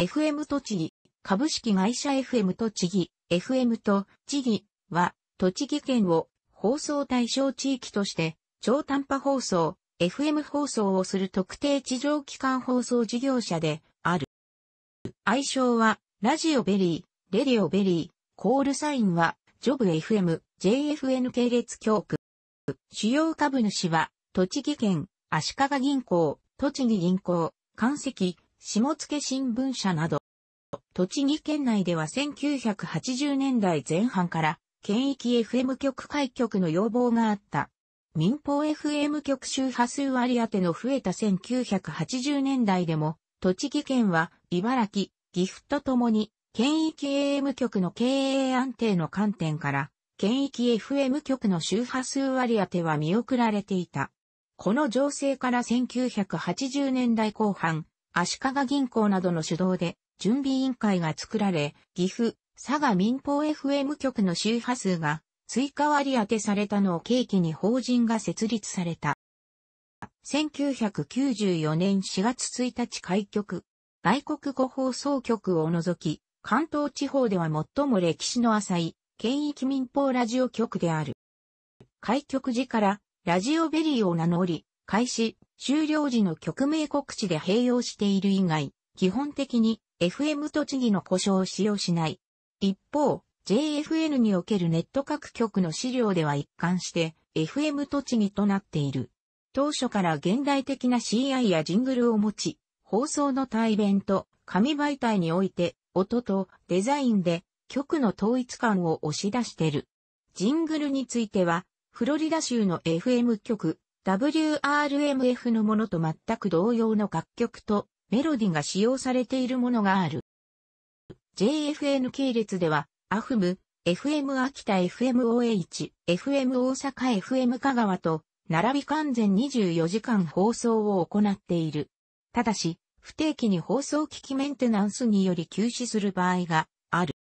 FM 栃木、株式会社 FM 栃木、FM 栃木は、栃木県を放送対象地域として、超短波放送、FM 放送をする特定地上機関放送事業者である。愛称は、ラジオベリー、レディオベリー、コールサインは、ジョブ FM、JFN 系列教区。主要株主は、栃木県、足利銀行、栃木銀行、関石、下野新聞社など、栃木県内では1980年代前半から県域 FM 局開局の要望があった。民放 FM 局周波数割り当ての増えた1980年代でも、栃木県は茨城、岐阜とともに、県域 AM 局の経営安定の観点から、県域 FM 局の周波数割り当ては見送られていた。この情勢から1980年代後半、足利銀行などの主導で準備委員会が作られ、岐阜、佐賀民放 FM 局の周波数が追加割り当てされたのを契機に法人が設立された。1994年4月1日開局、外国語放送局を除き、関東地方では最も歴史の浅い、県域民放ラジオ局である。開局時から、ラジオベリーを名乗り、開始、終了時の曲名告知で併用している以外、基本的に FM 栃木の故障を使用しない。一方、JFN におけるネット各局の資料では一貫して FM 栃木となっている。当初から現代的な CI やジングルを持ち、放送の対弁と紙媒体において音とデザインで局の統一感を押し出している。ジングルについては、フロリダ州の FM 局 WRMF のものと全く同様の楽曲とメロディが使用されているものがある。JFN 系列では、アフム、FM 秋田 FMOH、FM 大阪 FM 香川と、並び完全24時間放送を行っている。ただし、不定期に放送機器メンテナンスにより休止する場合がある。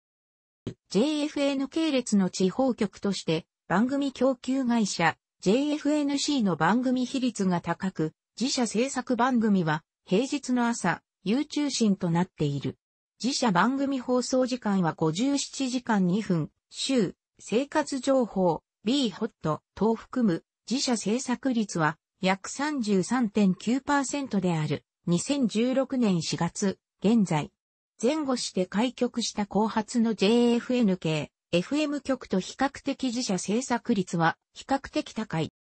JFN 系列の地方局として、番組供給会社、JFNC の番組比率が高く、自社制作番組は平日の朝、有中心となっている。自社番組放送時間は57時間2分、週、生活情報、B ホット等含む自社制作率は約33.9%である。2016年4月、現在。前後して開局した後発の JFN 系 FM 局と比較的自社制作率は比較的高い。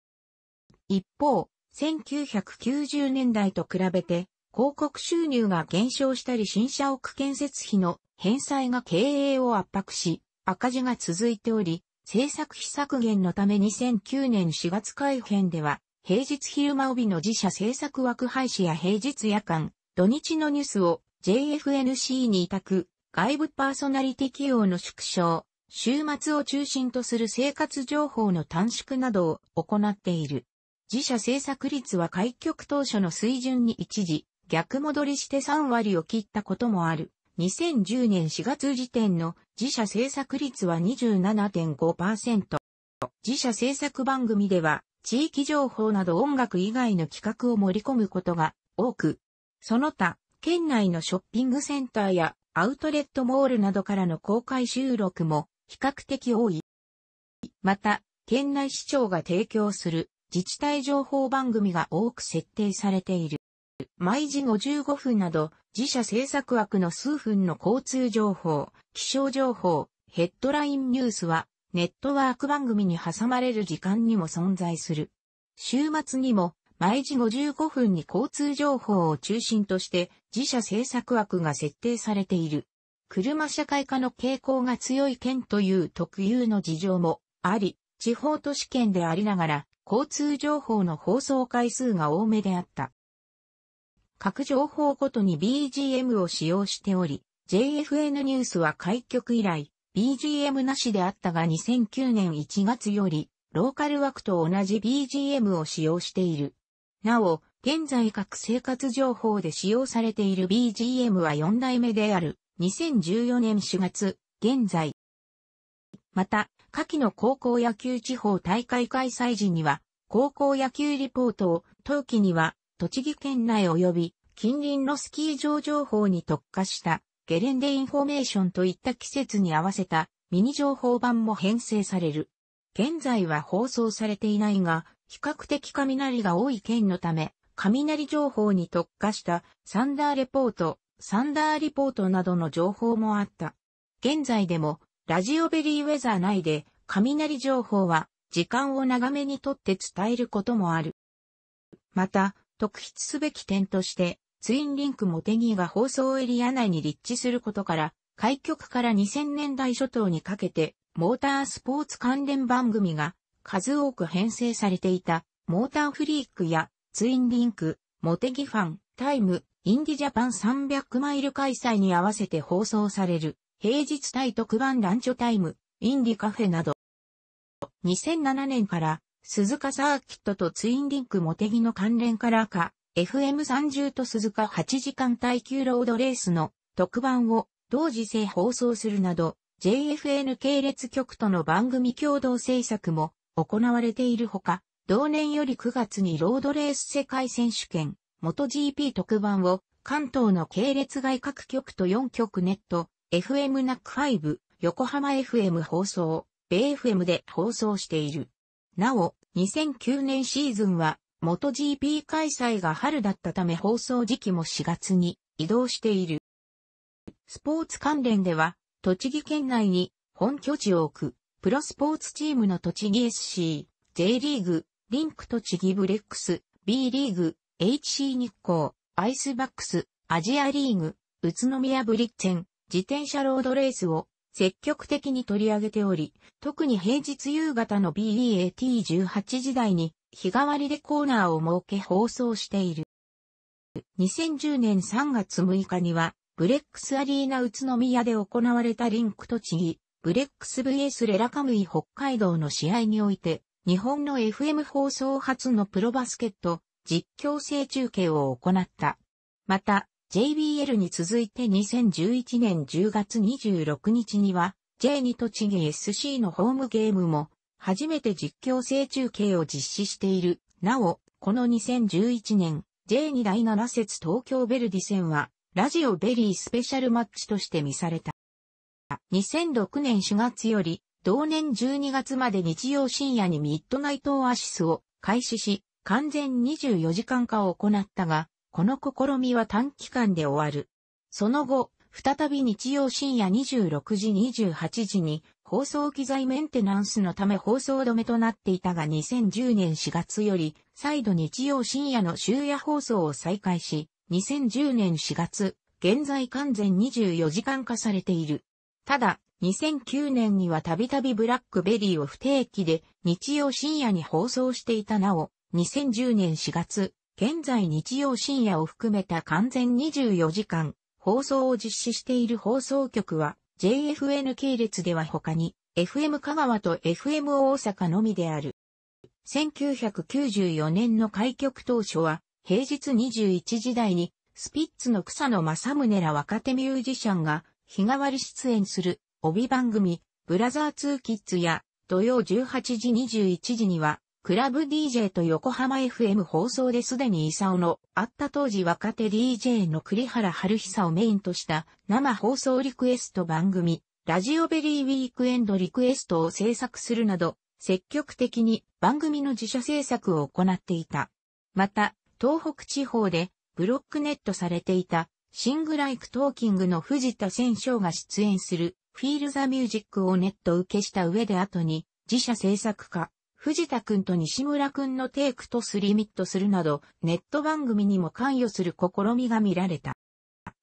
一方、1990年代と比べて、広告収入が減少したり新社屋建設費の返済が経営を圧迫し、赤字が続いており、制作費削減のため2009年4月改編では、平日昼間帯の自社制作枠廃止や平日夜間、土日のニュースを JFNC に委託、外部パーソナリティ企用の縮小、週末を中心とする生活情報の短縮などを行っている。自社制作率は開局当初の水準に一時、逆戻りして3割を切ったこともある。2010年4月時点の自社制作率は27.5%。自社制作番組では地域情報など音楽以外の企画を盛り込むことが多く、その他、県内のショッピングセンターやアウトレットモールなどからの公開収録も比較的多い。また、県内市長が提供する自治体情報番組が多く設定されている。毎時55分など、自社制作枠の数分の交通情報、気象情報、ヘッドラインニュースは、ネットワーク番組に挟まれる時間にも存在する。週末にも、毎時55分に交通情報を中心として、自社制作枠が設定されている。車社会化の傾向が強い県という特有の事情もあり、地方都市圏でありながら、交通情報の放送回数が多めであった。各情報ごとに BGM を使用しており、JFN ニュースは開局以来、BGM なしであったが2009年1月より、ローカル枠と同じ BGM を使用している。なお、現在各生活情報で使用されている BGM は4代目である。2014年4月、現在。また、下記の高校野球地方大会開催時には、高校野球リポートを、当期には、栃木県内及び近隣のスキー場情報に特化したゲレンデインフォメーションといった季節に合わせたミニ情報版も編成される。現在は放送されていないが、比較的雷が多い県のため、雷情報に特化したサンダーレポート、サンダーリポートなどの情報もあった。現在でも、ラジオベリーウェザー内で、雷情報は、時間を長めにとって伝えることもある。また、特筆すべき点として、ツインリンクモテギが放送エリア内に立地することから、開局から2000年代初頭にかけて、モータースポーツ関連番組が数多く編成されていた、モーターフリークやツインリンク、モテギファン、タイム、インディジャパン300マイル開催に合わせて放送される、平日対特番ランチョタイム、インディカフェなど。2007年から、鈴鹿サーキットとツインリンクモテギの関連からか、FM30 と鈴鹿8時間耐久ロードレースの特番を同時制放送するなど、JFN 系列局との番組共同制作も行われているほか、同年より9月にロードレース世界選手権、元 g p 特番を関東の系列外各局と4局ネット、FM ナック5、横浜 FM 放送、米 FM で放送している。なお、2009年シーズンは、元 g p 開催が春だったため放送時期も4月に移動している。スポーツ関連では、栃木県内に本拠地を置く、プロスポーツチームの栃木 SC、J リーグ、リンク栃木ブレックス、B リーグ、HC 日光、アイスバックス、アジアリーグ、宇都宮ブリッツェン、自転車ロードレースを積極的に取り上げており、特に平日夕方の BEAT18 時代に日替わりでコーナーを設け放送している。2010年3月6日には、ブレックスアリーナ宇都宮で行われたリンク栃木、ブレックス VS レラカムイ北海道の試合において、日本の FM 放送初のプロバスケット、実況制中継を行った。また、JBL に続いて2011年10月26日には、J2 栃木 SC のホームゲームも、初めて実況制中継を実施している。なお、この2011年、J2 第7節東京ベルディ戦は、ラジオベリースペシャルマッチとして見された。2006年4月より、同年12月まで日曜深夜にミッドナイトオアシスを開始し、完全24時間化を行ったが、この試みは短期間で終わる。その後、再び日曜深夜26時28時に放送機材メンテナンスのため放送止めとなっていたが2010年4月より再度日曜深夜の終夜放送を再開し、2010年4月、現在完全24時間化されている。ただ、2009年にはたびたびブラックベリーを不定期で日曜深夜に放送していたなお、2010年4月、現在日曜深夜を含めた完全24時間、放送を実施している放送局は、JFN 系列では他に、FM 香川と FM 大阪のみである。1994年の開局当初は、平日21時台に、スピッツの草野正宗ら若手ミュージシャンが、日替わり出演する、帯番組、ブラザー2キッズや、土曜18時21時には、クラブ DJ と横浜 FM 放送ですでにイサオのあった当時若手 DJ の栗原春久をメインとした生放送リクエスト番組、ラジオベリーウィークエンドリクエストを制作するなど、積極的に番組の自社制作を行っていた。また、東北地方でブロックネットされていたシングライクトーキングの藤田戦章が出演するフィールザミュージックをネット受けした上で後に自社制作化、藤田くんと西村くんのテイクとスリミットするなど、ネット番組にも関与する試みが見られた。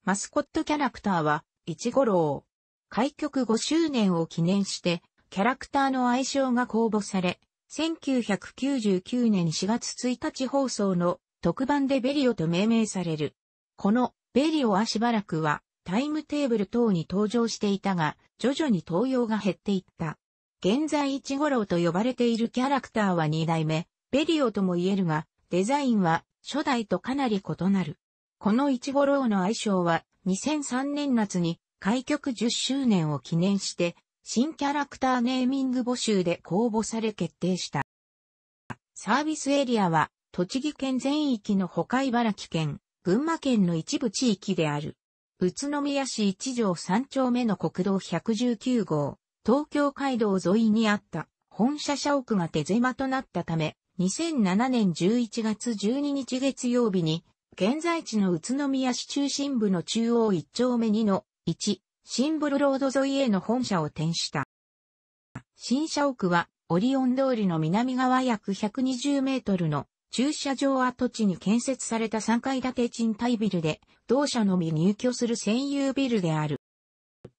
マスコットキャラクターは、イチゴロウ。開局5周年を記念して、キャラクターの愛称が公募され、1999年4月1日放送の特番でベリオと命名される。このベリオはしばらくはタイムテーブル等に登場していたが、徐々に登用が減っていった。現在一五郎と呼ばれているキャラクターは二代目、ベリオとも言えるが、デザインは初代とかなり異なる。この一五郎の愛称は2003年夏に開局10周年を記念して新キャラクターネーミング募集で公募され決定した。サービスエリアは栃木県全域のか茨城県、群馬県の一部地域である。宇都宮市一条三丁目の国道119号、東京街道沿いにあった本社社屋が手狭となったため、2007年11月12日月曜日に、現在地の宇都宮市中心部の中央1丁目2の1、シンボルロード沿いへの本社を転した。新社屋は、オリオン通りの南側約120メートルの駐車場跡地に建設された3階建て賃貸ビルで、同社のみ入居する専有ビルである。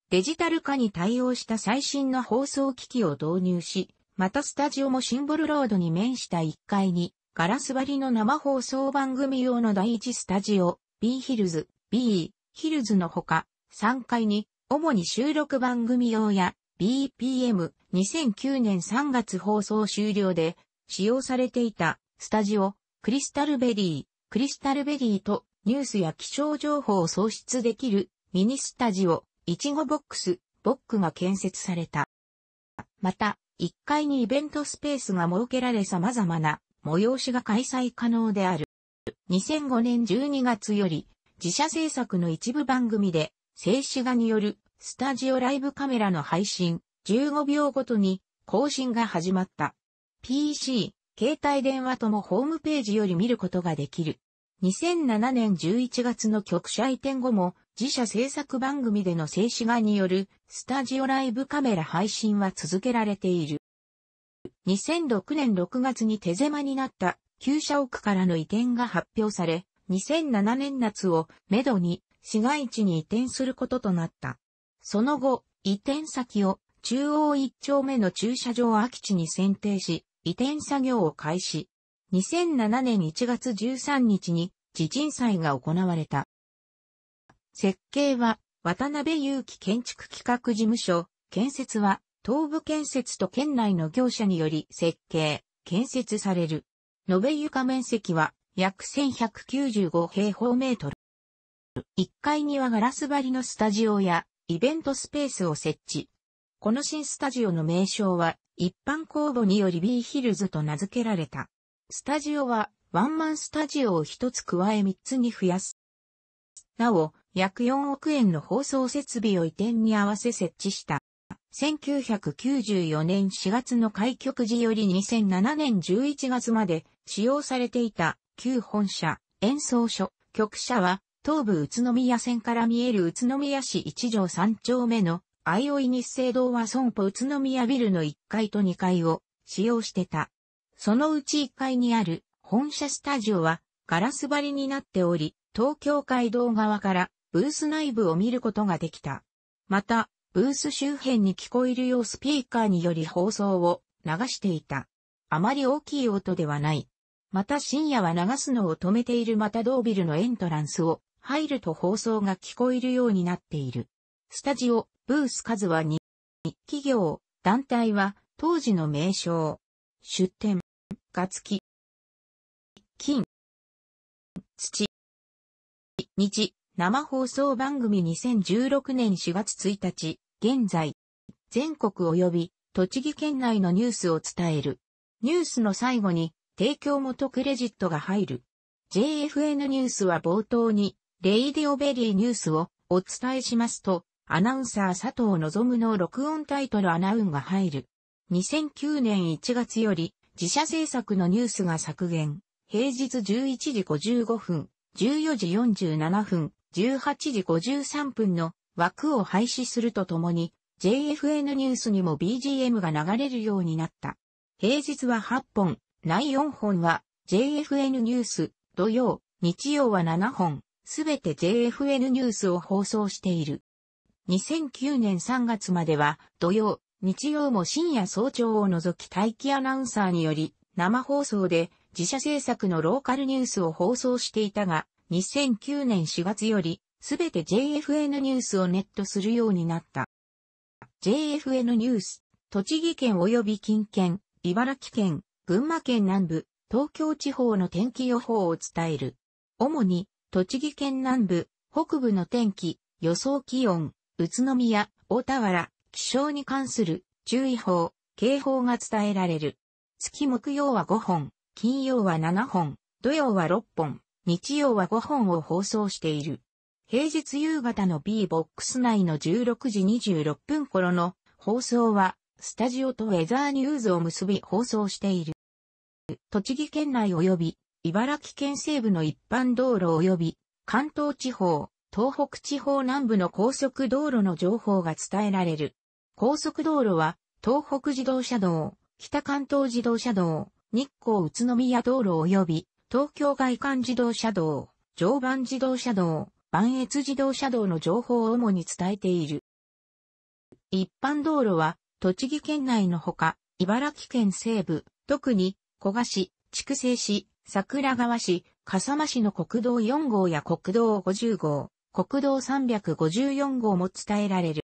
デジタル化に対応した最新の放送機器を導入し、またスタジオもシンボルロードに面した1階に、ガラス張りの生放送番組用の第1スタジオ、B ヒルズ、B ヒルズのほか、3階に、主に収録番組用や、BPM、2009年3月放送終了で、使用されていた、スタジオ、クリスタルベリー、クリスタルベリーと、ニュースや気象情報を創出できる、ミニスタジオ、いちごボックス、ボックが建設された。また、1階にイベントスペースが設けられ様々な催しが開催可能である。2005年12月より自社制作の一部番組で静止画によるスタジオライブカメラの配信15秒ごとに更新が始まった。PC、携帯電話ともホームページより見ることができる。2007年11月の局舎移転後も自社制作番組での静止画によるスタジオライブカメラ配信は続けられている。2006年6月に手狭になった旧社屋からの移転が発表され、2007年夏をめどに市街地に移転することとなった。その後、移転先を中央一丁目の駐車場空き地に選定し、移転作業を開始。2007年1月13日に地震祭が行われた。設計は、渡辺祐樹建築企画事務所、建設は、東部建設と県内の業者により設計、建設される。延べ床面積は、約1195平方メートル。1階にはガラス張りのスタジオや、イベントスペースを設置。この新スタジオの名称は、一般公募により B ヒルズと名付けられた。スタジオは、ワンマンスタジオを一つ加え三つに増やす。なお、約4億円の放送設備を移転に合わせ設置した。1994年4月の開局時より2007年11月まで使用されていた旧本社、演奏所、局舎は東武宇都宮線から見える宇都宮市一条三丁目のおい日生堂は損保宇都宮ビルの1階と2階を使用してた。そのうち1階にある本社スタジオはガラス張りになっており、東京街道側からブース内部を見ることができた。また、ブース周辺に聞こえるようスピーカーにより放送を流していた。あまり大きい音ではない。また深夜は流すのを止めているまたービルのエントランスを入ると放送が聞こえるようになっている。スタジオ、ブース数は2、企業、団体は当時の名称、出店、がつき、金、土、日、生放送番組2016年4月1日、現在、全国及び栃木県内のニュースを伝える。ニュースの最後に、提供元クレジットが入る。JFN ニュースは冒頭に、レイディオベリーニュースをお伝えしますと、アナウンサー佐藤望の録音タイトルアナウンが入る。2009年1月より自社制作のニュースが削減。平日11時55分、14時47分、18時53分の枠を廃止するとともに、JFN ニュースにも BGM が流れるようになった。平日は8本、第4本は JFN ニュース、土曜、日曜は7本、すべて JFN ニュースを放送している。2009年3月までは土曜、日曜も深夜早朝を除き待機アナウンサーにより生放送で自社制作のローカルニュースを放送していたが、2009年4月より、すべて JFN ニュースをネットするようになった。JFN ニュース、栃木県及び近県、茨城県、群馬県南部、東京地方の天気予報を伝える。主に、栃木県南部、北部の天気、予想気温、宇都宮、大田原、気象に関する注意報、警報が伝えられる。月木曜は5本、金曜は7本、土曜は6本、日曜は5本を放送している。平日夕方の B ボックス内の16時26分頃の放送は、スタジオとウェザーニューズを結び放送している。栃木県内及び、茨城県西部の一般道路及び、関東地方、東北地方南部の高速道路の情報が伝えられる。高速道路は、東北自動車道、北関東自動車道、日光宇都宮道路及び、東京外環自動車道、常磐自動車道、磐越自動車道の情報を主に伝えている。一般道路は、栃木県内のほか、茨城県西部、特に、小賀市、筑西市、桜川市、笠間市の国道4号や国道50号、国道354号も伝えられる。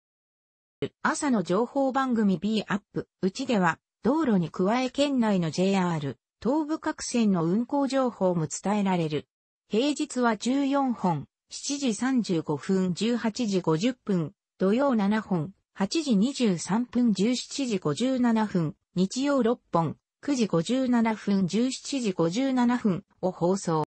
朝の情報番組 B アップ、うちでは、道路に加え県内の JR、東部各線の運行情報も伝えられる。平日は14本、7時35分、18時50分、土曜7本、8時23分、17時57分、日曜6本、9時57分、17時57分を放送。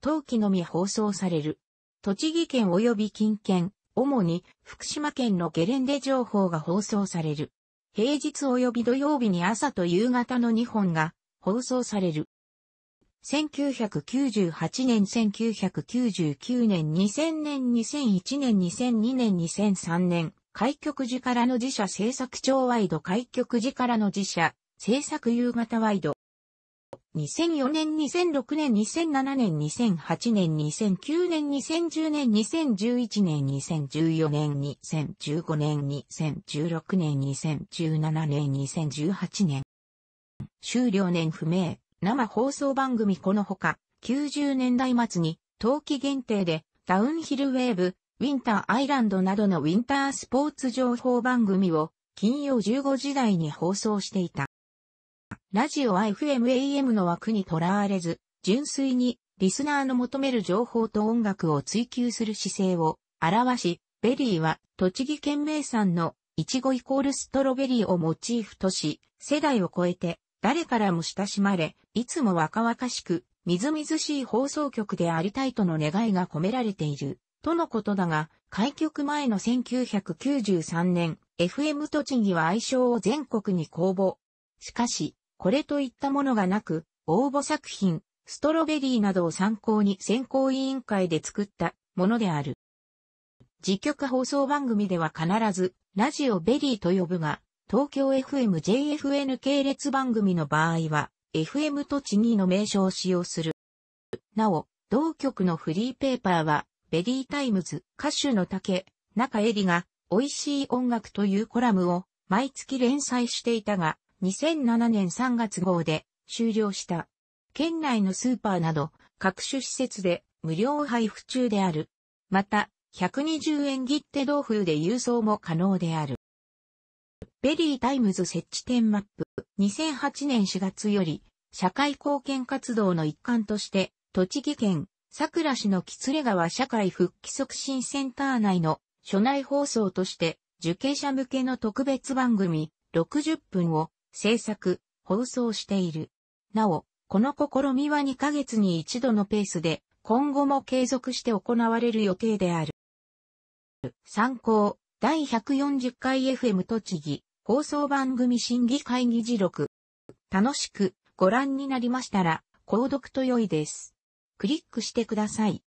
冬季のみ放送される。栃木県及び近県、主に福島県のゲレンデ情報が放送される。平日及び土曜日に朝と夕方の2本が放送される。1998年、1999年、2000年、2001年、2002年、2003年、開局時からの自社制作超ワイド開局時からの自社制作夕方ワイド。2004年、2006年、2007年、2008年、2009年、2010年、2011年、2014年、2015年、2016年、2017年、2018年。終了年不明、生放送番組このほか、90年代末に、冬季限定で、ダウンヒルウェーブ、ウィンターアイランドなどのウィンタースポーツ情報番組を、金曜15時台に放送していた。ラジオ IFMAM の枠にとらわれず、純粋にリスナーの求める情報と音楽を追求する姿勢を表し、ベリーは栃木県名産のイチゴイコールストロベリーをモチーフとし、世代を超えて誰からも親しまれ、いつも若々しく、みずみずしい放送局でありたいとの願いが込められている、とのことだが、開局前の1993年、FM 栃木は愛称を全国に公募。しかし、これといったものがなく、応募作品、ストロベリーなどを参考に選考委員会で作ったものである。自局放送番組では必ず、ラジオベリーと呼ぶが、東京 FMJFN 系列番組の場合は、FM と地の名称を使用する。なお、同局のフリーペーパーは、ベリータイムズ、歌手の竹、中恵里が、美味しい音楽というコラムを、毎月連載していたが、2007年3月号で終了した。県内のスーパーなど各種施設で無料配布中である。また、120円切手同封で郵送も可能である。ベリータイムズ設置点マップ2008年4月より社会貢献活動の一環として栃木県桜市の喜連川社会復帰促進センター内の所内放送として受刑者向けの特別番組60分を制作、放送している。なお、この試みは2ヶ月に一度のペースで、今後も継続して行われる予定である。参考、第140回 FM 栃木、放送番組審議会議事録。楽しくご覧になりましたら、購読と良いです。クリックしてください。